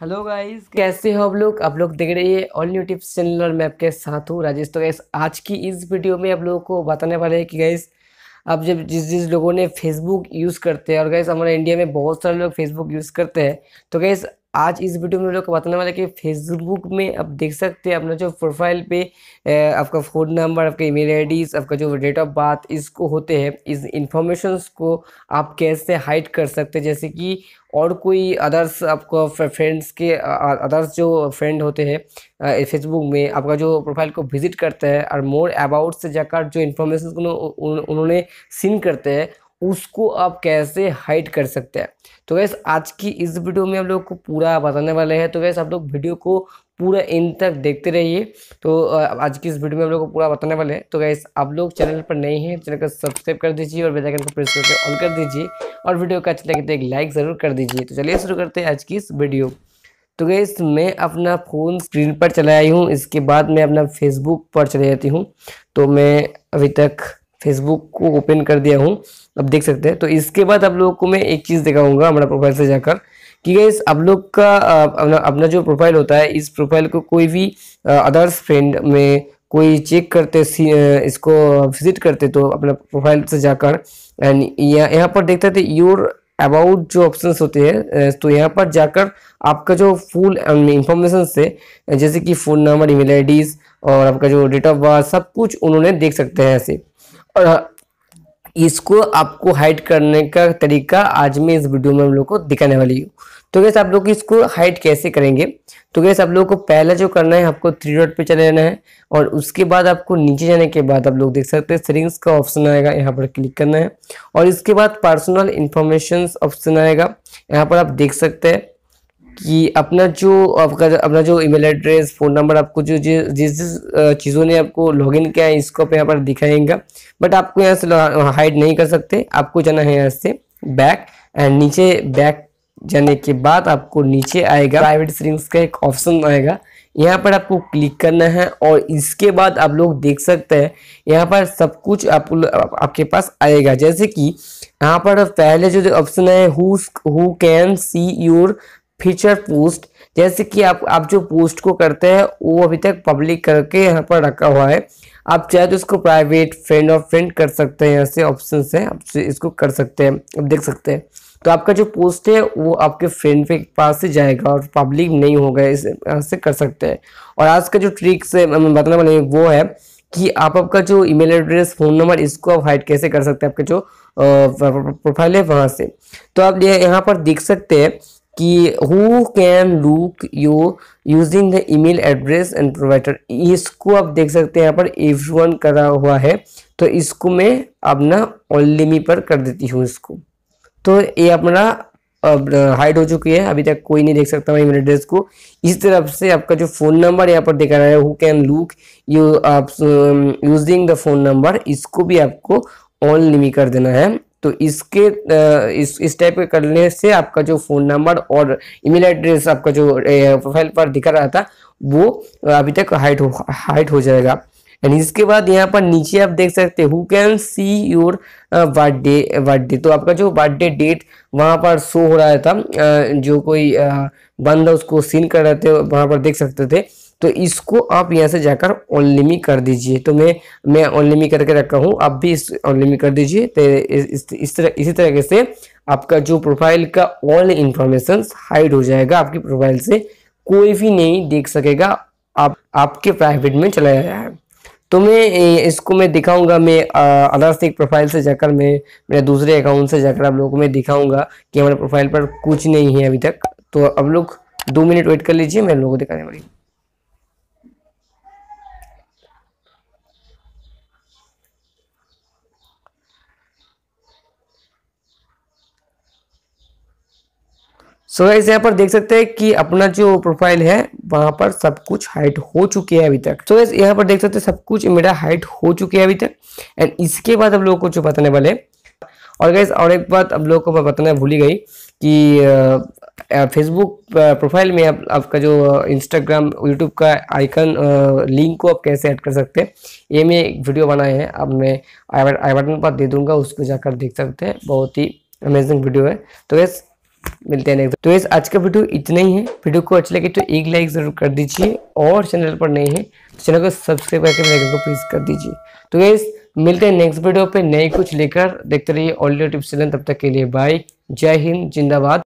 hello guys कैसे हो आप लोग आप लोग देख रहे हैं ऑल न्यू टिप्स चैनल और मैं आपके साथ हूँ राजेश तो गैस आज की इस वीडियो में आप लोगों को बताने वाले हैं कि गाइस अब जब जिस जिस लोगों ने फेसबुक यूज़ करते हैं और गैस हमारे इंडिया में बहुत सारे लोग फेसबुक यूज़ करते हैं तो गैस आज इस वीडियो में हम लोग को बताने वाला कि फेसबुक में आप देख सकते हैं अपना जो प्रोफाइल पे आपका फ़ोन नंबर आपके ईमेल आईडीज आपका जो डेट ऑफ बर्थ इसको होते हैं इस इन्फॉर्मेशन को आप कैसे हाइड कर सकते हैं जैसे कि और कोई अदर्स आपको फ्रेंड्स के अदर्स जो फ्रेंड होते हैं फेसबुक में आपका जो प्रोफाइल को विजिट करते हैं और मोर अबाउट से जाकर जो इन्फॉर्मेशन उन्होंने सीन करते हैं उसको आप कैसे हाइड कर सकते हैं तो वैस आज की इस वीडियो में हम लोग को पूरा बताने वाले हैं तो वैसे आप लोग वीडियो को पूरा इन तक देखते रहिए तो आज की इस वीडियो में हम लोग को पूरा बताने वाले हैं तो गैस आप लोग चैनल पर नए हैं चैनल को सब्सक्राइब कर दीजिए और बेलाइकन को प्रेस करके ऑन कर दीजिए और वीडियो का अच्छा लगे तो एक लाइक ज़रूर कर दीजिए तो चलिए शुरू करते हैं आज की इस वीडियो तो गैस मैं अपना फ़ोन स्क्रीन पर चला आई हूँ इसके बाद मैं अपना फेसबुक पर चले जाती हूँ तो मैं अभी तक फेसबुक को ओपन कर दिया हूँ अब देख सकते हैं तो इसके बाद आप लोगों को मैं एक चीज़ दिखाऊंगा हमारा प्रोफाइल से जाकर कि गाइस आप लोग का अपना जो प्रोफाइल होता है इस प्रोफाइल को कोई भी अदर्स फ्रेंड में कोई चेक करते इसको विजिट करते तो अपना प्रोफाइल से जाकर एंड यहाँ यहाँ पर देखते थे योर अबाउट जो ऑप्शन होते हैं तो यहाँ पर जाकर आपका जो फुल इंफॉर्मेशन से जैसे कि फ़ोन नंबर ईमेल डीज और आपका जो डेट ऑफ बर्थ सब कुछ उन्होंने देख सकते हैं ऐसे और इसको आपको हाइड करने का तरीका आज मैं इस वीडियो में हम लोग को दिखाने वाली हूँ तो कैसे आप लोग इसको हाइड कैसे करेंगे तो कैसे आप लोग को पहला जो करना है आपको थ्री डॉट पे चले जाना है और उसके बाद आपको नीचे जाने के बाद आप लोग देख सकते हैं सेटिंग्स का ऑप्शन आएगा यहाँ पर क्लिक करना है और इसके बाद पर्सनल इन्फॉर्मेशन ऑप्शन आएगा यहाँ पर आप देख सकते हैं कि अपना जो आपका अपना जो ईमेल एड्रेस फ़ोन नंबर आपको जो जिस जिस चीज़ों ने आपको लॉगिन किया है इसको आप यहाँ पर दिखाएगा बट आपको यहाँ से हाइड नहीं कर सकते आपको जाना है यहाँ से बैक एंड नीचे बैक जाने के बाद आपको नीचे आएगा प्राइवेट सेटिंग्स का एक ऑप्शन आएगा यहाँ पर आपको क्लिक करना है और इसके बाद आप लोग देख सकते हैं यहाँ पर सब कुछ आप, आप आपके पास आएगा जैसे कि यहाँ पर पहले जो ऑप्शन है who can see your future post जैसे कि आप आप जो पोस्ट को करते हैं वो अभी तक पब्लिक करके यहाँ पर रखा हुआ है आप चाहे तो इसको प्राइवेट फ्रेंड और फ्रेंड कर सकते हैं ऐसे ऑप्शन है आप इसको कर सकते हैं आप देख सकते हैं तो आपका जो पोस्ट है वो आपके फ्रेंड के पास से जाएगा और पब्लिक नहीं होगा इस से कर सकते हैं और आज का जो ट्रिक्स है बताना मैंने वो है कि आप आपका जो ईमेल एड्रेस फ़ोन नंबर इसको आप हाइड कैसे कर सकते हैं आपके जो प्रोफाइल है वहाँ से तो आप यहाँ पर देख सकते हैं कि who can look you using the email address and provider इसको आप देख सकते हैं यहाँ पर एवरीवन करा हुआ है तो इसको मैं अपना ओनली मी पर कर देती हूँ इसको तो ये अपना हाइड हो चुकी है अभी तक कोई नहीं देख सकता मैं ईमेल एड्रेस को इस तरफ से आपका जो फ़ोन नंबर यहाँ पर दिखा रहा है हु कैन लुक यू आप यूजिंग द फोन नंबर इसको भी आपको ऑन लिमी कर देना है तो इसके इस इस टाइप के करने से आपका जो फ़ोन नंबर और ईमेल एड्रेस आपका जो प्रोफाइल पर दिखा रहा था वो अभी तक हाइट हो हाइट हो जाएगा एंड इसके बाद यहाँ पर नीचे आप देख सकते who can see your birthday birthday तो आपका जो बर्थडे डेट वहाँ पर शो हो रहा था जो कोई बंदा उसको सीन कर रहे थे वहाँ पर देख सकते थे तो इसको आप यहाँ से जाकर ऑनलिमी कर दीजिए तो मैं मैं ऑनलिमी करके रखा हूँ आप भी इस ऑनलिमी कर दीजिए तो इस, इस तरह इसी तरीके से आपका जो प्रोफाइल का ऑल इंफॉर्मेशन हाइड हो जाएगा आपकी प्रोफाइल से कोई भी नहीं देख सकेगा आप आपके प्राइवेट में चला है तो मैं इसको मैं दिखाऊंगा मैं अदर्स एक प्रोफाइल से जाकर मैं मेरे दूसरे अकाउंट से जाकर आप लोगों को मैं दिखाऊंगा कि हमारे प्रोफाइल पर कुछ नहीं है अभी तक तो अब लोग दो मिनट वेट कर लीजिए मैं लोगों को दिखाने वाली सो so यहाँ पर देख सकते हैं कि अपना जो प्रोफाइल है वहां पर सब कुछ हाइट हो चुके है अभी तक सो so यहाँ पर देख सकते हैं सब कुछ मेरा हाइट हो चुकी है अभी तक एंड इसके बाद हम लोगों को जो बताने वाले और गैस और एक बात आप लोगों को मैं बताना भूल ही गई कि फेसबुक प्रोफाइल में आप, आपका जो इंस्टाग्राम यूट्यूब का आइकन लिंक को आप कैसे ऐड कर सकते हैं ये मैं एक वीडियो बनाए हैं अब मैं आई बटन पर दे दूंगा उसको जाकर देख सकते हैं बहुत ही अमेजिंग वीडियो है तो गैस मिलते हैं नेक्स्ट तो इस आज का वीडियो इतना ही है वीडियो को अच्छा लगे तो एक लाइक जरूर कर दीजिए और चैनल पर नए हैं तो चैनल को सब्सक्राइब करके बेलाइकन को प्रेस कर दीजिए तो ये मिलते हैं नेक्स्ट वीडियो पे नए कुछ लेकर देखते रहिए ऑडियो टिप्स तब तक के लिए बाय जय हिंद जिंदाबाद